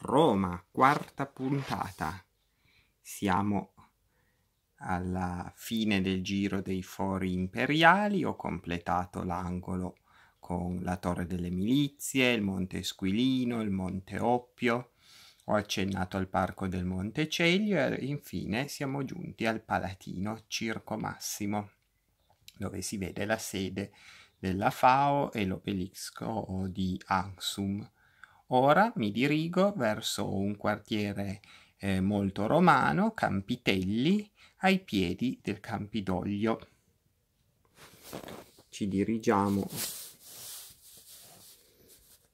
Roma, quarta puntata. Siamo alla fine del giro dei fori imperiali, ho completato l'angolo con la Torre delle Milizie, il Monte Squilino, il Monte Oppio, ho accennato al Parco del Monte Celio e infine siamo giunti al Palatino Circo Massimo, dove si vede la sede della FAO e l'obelisco di Ansum Ora mi dirigo verso un quartiere eh, molto romano, Campitelli, ai piedi del Campidoglio. Ci dirigiamo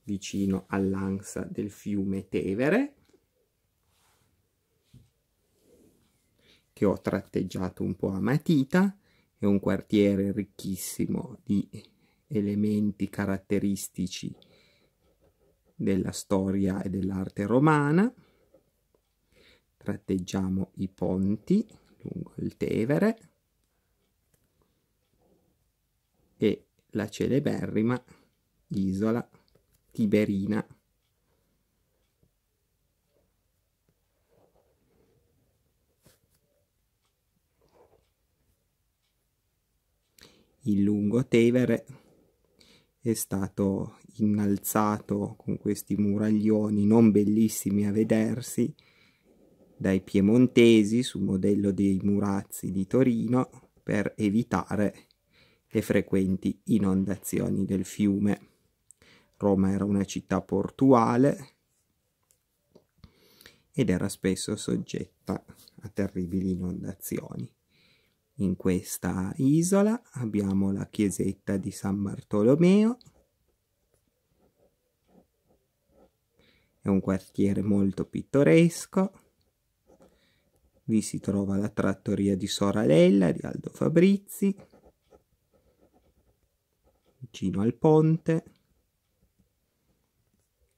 vicino all'ansa del fiume Tevere, che ho tratteggiato un po' a matita, è un quartiere ricchissimo di elementi caratteristici della storia e dell'arte romana, tratteggiamo i ponti lungo il Tevere e la celeberrima isola Tiberina. Il lungo Tevere è stato innalzato con questi muraglioni non bellissimi a vedersi dai piemontesi su modello dei murazzi di Torino per evitare le frequenti inondazioni del fiume. Roma era una città portuale ed era spesso soggetta a terribili inondazioni. In questa isola abbiamo la chiesetta di San Bartolomeo, è un quartiere molto pittoresco, vi si trova la trattoria di Soralella di Aldo Fabrizi, vicino al ponte.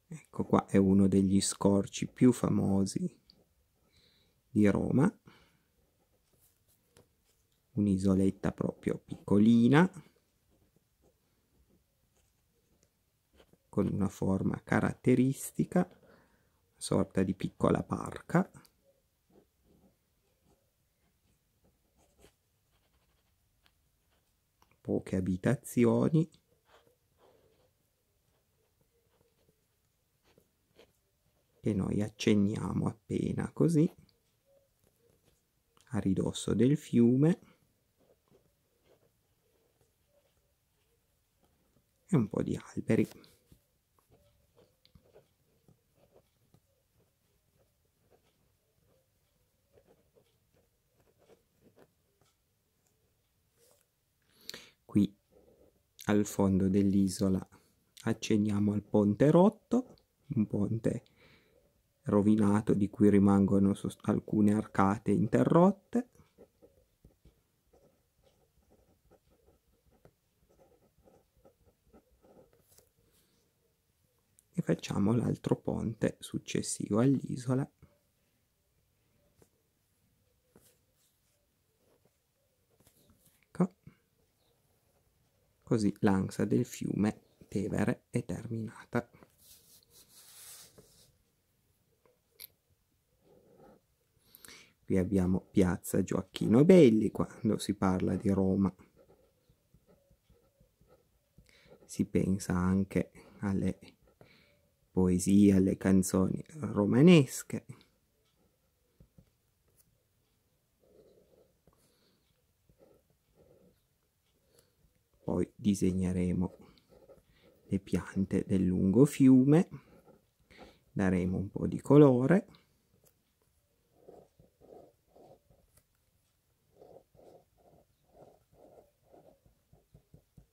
Ecco qua è uno degli scorci più famosi di Roma un'isoletta proprio piccolina con una forma caratteristica, sorta di piccola parca Poche abitazioni. E noi accenniamo appena così a ridosso del fiume e un po' di alberi. Qui al fondo dell'isola acceniamo al ponte rotto, un ponte rovinato di cui rimangono alcune arcate interrotte facciamo l'altro ponte successivo all'isola ecco così l'ansa del fiume Tevere è terminata Qui abbiamo Piazza Gioacchino Belli quando si parla di Roma. Si pensa anche alle poesia, le canzoni romanesche. Poi disegneremo le piante del lungo fiume, daremo un po' di colore.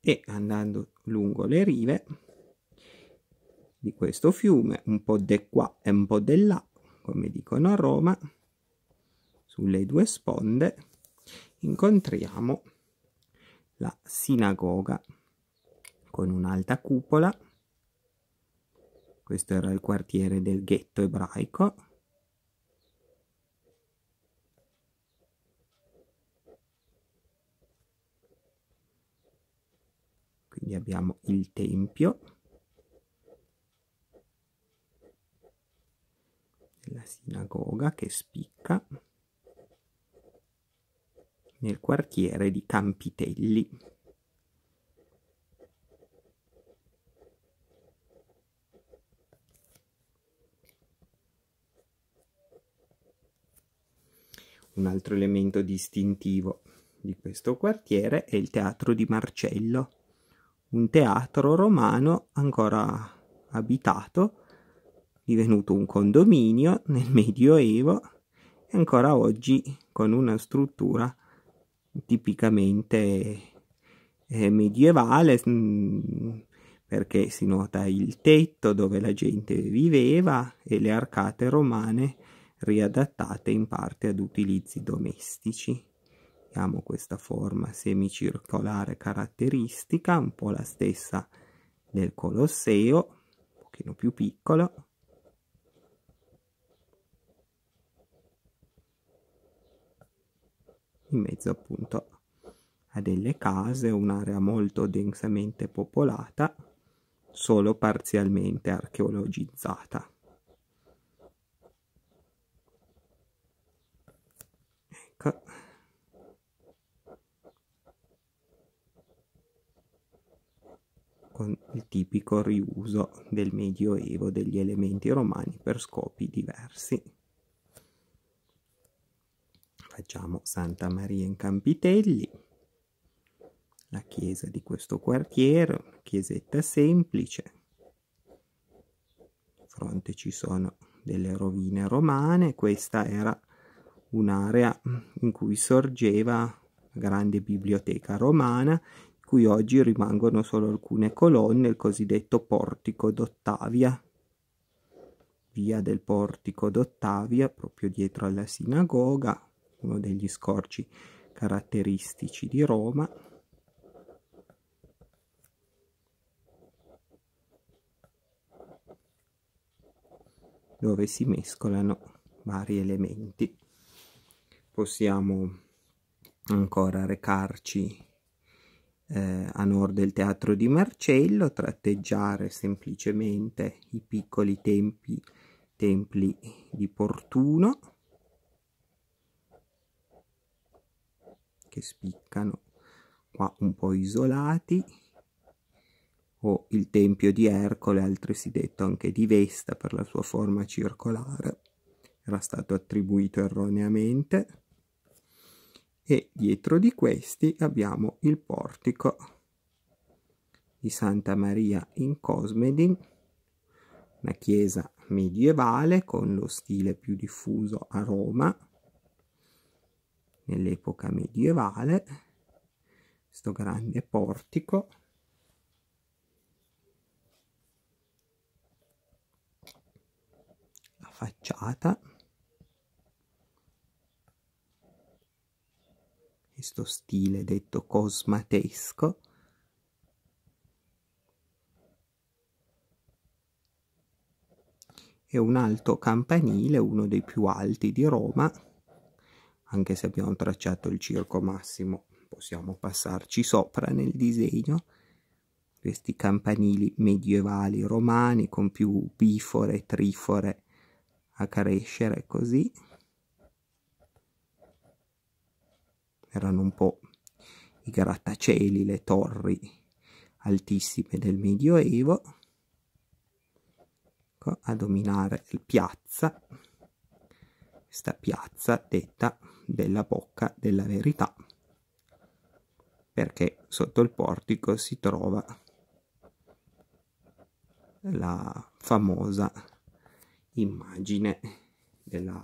E andando lungo le rive di questo fiume, un po' di qua e un po' di là, come dicono a Roma, sulle due sponde, incontriamo la sinagoga con un'alta cupola. Questo era il quartiere del ghetto ebraico. Quindi abbiamo il tempio la sinagoga che spicca nel quartiere di Campitelli. Un altro elemento distintivo di questo quartiere è il Teatro di Marcello, un teatro romano ancora abitato divenuto un condominio nel Medioevo e ancora oggi con una struttura tipicamente eh, medievale mm, perché si nota il tetto dove la gente viveva e le arcate romane riadattate in parte ad utilizzi domestici. Abbiamo questa forma semicircolare caratteristica, un po' la stessa del Colosseo, un pochino più piccolo, in mezzo appunto a delle case, un'area molto densamente popolata, solo parzialmente archeologizzata. Ecco. Con il tipico riuso del Medioevo degli elementi romani per scopi diversi. Facciamo Santa Maria in Campitelli, la chiesa di questo quartiere, una chiesetta semplice. A fronte ci sono delle rovine romane, questa era un'area in cui sorgeva la grande biblioteca romana, di cui oggi rimangono solo alcune colonne, il cosiddetto portico d'Ottavia, via del portico d'Ottavia, proprio dietro alla sinagoga, uno degli scorci caratteristici di Roma. dove si mescolano vari elementi. Possiamo ancora recarci eh, a nord del teatro di Marcello, tratteggiare semplicemente i piccoli tempi, templi di Portuno, che spiccano qua un po' isolati o il tempio di Ercole, altresì detto anche di Vesta per la sua forma circolare, era stato attribuito erroneamente. E dietro di questi abbiamo il portico di Santa Maria in Cosmedin, una chiesa medievale con lo stile più diffuso a Roma, nell'epoca medievale, questo grande portico. La facciata. Questo stile detto cosmatesco. e un alto campanile, uno dei più alti di Roma, anche se abbiamo tracciato il circo massimo possiamo passarci sopra nel disegno questi campanili medievali romani con più bifore e trifore a crescere così erano un po' i grattacieli, le torri altissime del Medioevo, ecco, a dominare la piazza questa piazza detta della bocca della verità perché sotto il portico si trova la famosa immagine della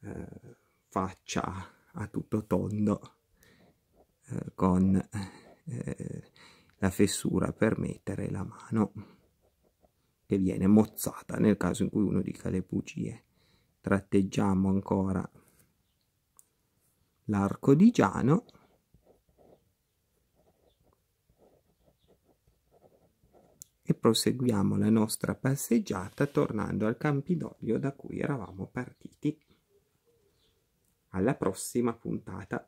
eh, faccia a tutto tondo eh, con eh, la fessura per mettere la mano che viene mozzata nel caso in cui uno dica le bugie tratteggiamo ancora l'arco di Giano e proseguiamo la nostra passeggiata tornando al Campidoglio da cui eravamo partiti. Alla prossima puntata!